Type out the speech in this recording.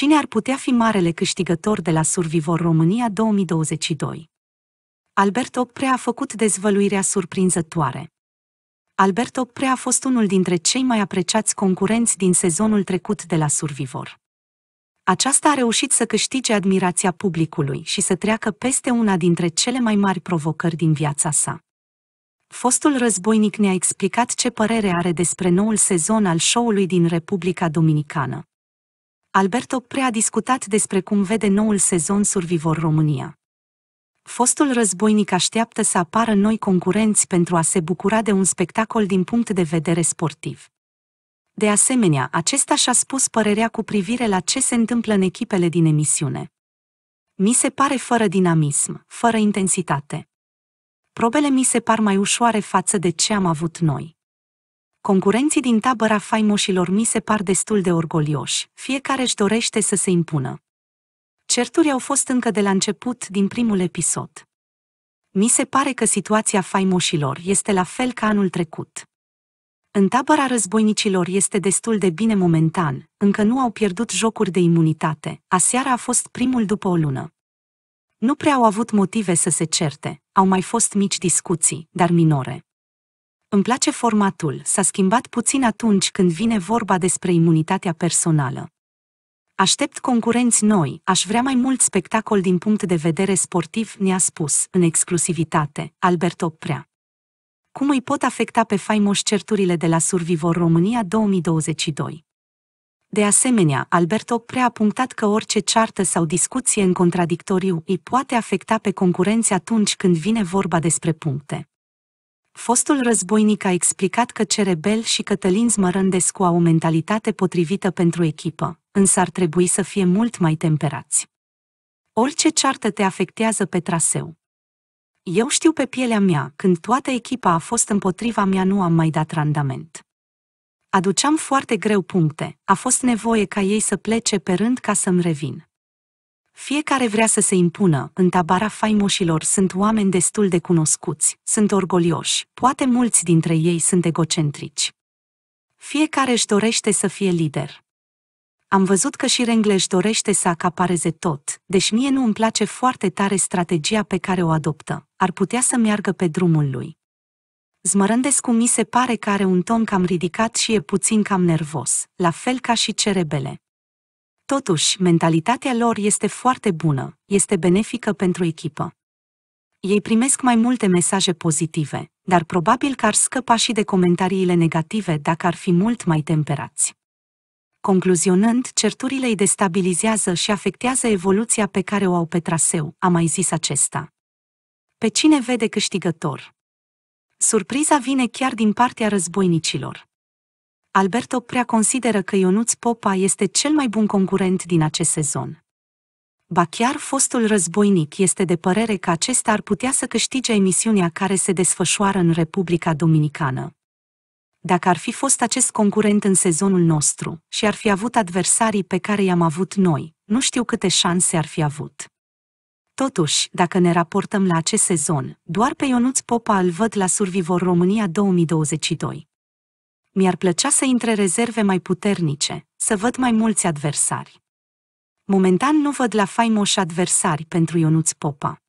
Cine ar putea fi marele câștigător de la Survivor România 2022? Albert Oprea a făcut dezvăluirea surprinzătoare. Albert Oprea a fost unul dintre cei mai apreciați concurenți din sezonul trecut de la Survivor. Aceasta a reușit să câștige admirația publicului și să treacă peste una dintre cele mai mari provocări din viața sa. Fostul războinic ne-a explicat ce părere are despre noul sezon al show-ului din Republica Dominicană. Alberto Prea a discutat despre cum vede noul sezon Survivor România. Fostul războinic așteaptă să apară noi concurenți pentru a se bucura de un spectacol din punct de vedere sportiv. De asemenea, acesta și-a spus părerea cu privire la ce se întâmplă în echipele din emisiune. Mi se pare fără dinamism, fără intensitate. Probele mi se par mai ușoare față de ce am avut noi. Concurenții din tabăra faimoșilor mi se par destul de orgolioși, fiecare își dorește să se impună. Certuri au fost încă de la început din primul episod. Mi se pare că situația faimoșilor este la fel ca anul trecut. În tabăra războinicilor este destul de bine momentan, încă nu au pierdut jocuri de imunitate, aseara a fost primul după o lună. Nu prea au avut motive să se certe, au mai fost mici discuții, dar minore. Îmi place formatul, s-a schimbat puțin atunci când vine vorba despre imunitatea personală. Aștept concurenți noi, aș vrea mai mult spectacol din punct de vedere sportiv, ne-a spus, în exclusivitate, Alberto Prea. Cum îi pot afecta pe faimoși certurile de la Survivor România 2022? De asemenea, Alberto Prea a punctat că orice ceartă sau discuție în contradictoriu îi poate afecta pe concurenți atunci când vine vorba despre puncte. Fostul războinic a explicat că Cerebel și Cătălin Zmărândescu au o mentalitate potrivită pentru echipă, însă ar trebui să fie mult mai temperați. Orice ceartă te afectează pe traseu. Eu știu pe pielea mea, când toată echipa a fost împotriva mea nu am mai dat randament. Aduceam foarte greu puncte, a fost nevoie ca ei să plece pe rând ca să-mi revin. Fiecare vrea să se impună, în tabara faimoșilor sunt oameni destul de cunoscuți, sunt orgolioși, poate mulți dintre ei sunt egocentrici. Fiecare își dorește să fie lider. Am văzut că și Rengle își dorește să acapareze tot, deși mie nu îmi place foarte tare strategia pe care o adoptă, ar putea să meargă pe drumul lui. Zmărândescu mi se pare că are un ton cam ridicat și e puțin cam nervos, la fel ca și cerebele. Totuși, mentalitatea lor este foarte bună, este benefică pentru echipă. Ei primesc mai multe mesaje pozitive, dar probabil că ar scăpa și de comentariile negative dacă ar fi mult mai temperați. Concluzionând, certurile îi destabilizează și afectează evoluția pe care o au pe traseu, a mai zis acesta. Pe cine vede câștigător? Surpriza vine chiar din partea războinicilor. Alberto Prea consideră că Ionuț Popa este cel mai bun concurent din acest sezon. Ba chiar fostul războinic este de părere că acesta ar putea să câștige emisiunea care se desfășoară în Republica Dominicană. Dacă ar fi fost acest concurent în sezonul nostru și ar fi avut adversarii pe care i-am avut noi, nu știu câte șanse ar fi avut. Totuși, dacă ne raportăm la acest sezon, doar pe Ionuț Popa îl văd la Survivor România 2022. Mi-ar plăcea să intre rezerve mai puternice, să văd mai mulți adversari. Momentan nu văd la faimoși adversari pentru Ionuț Popa.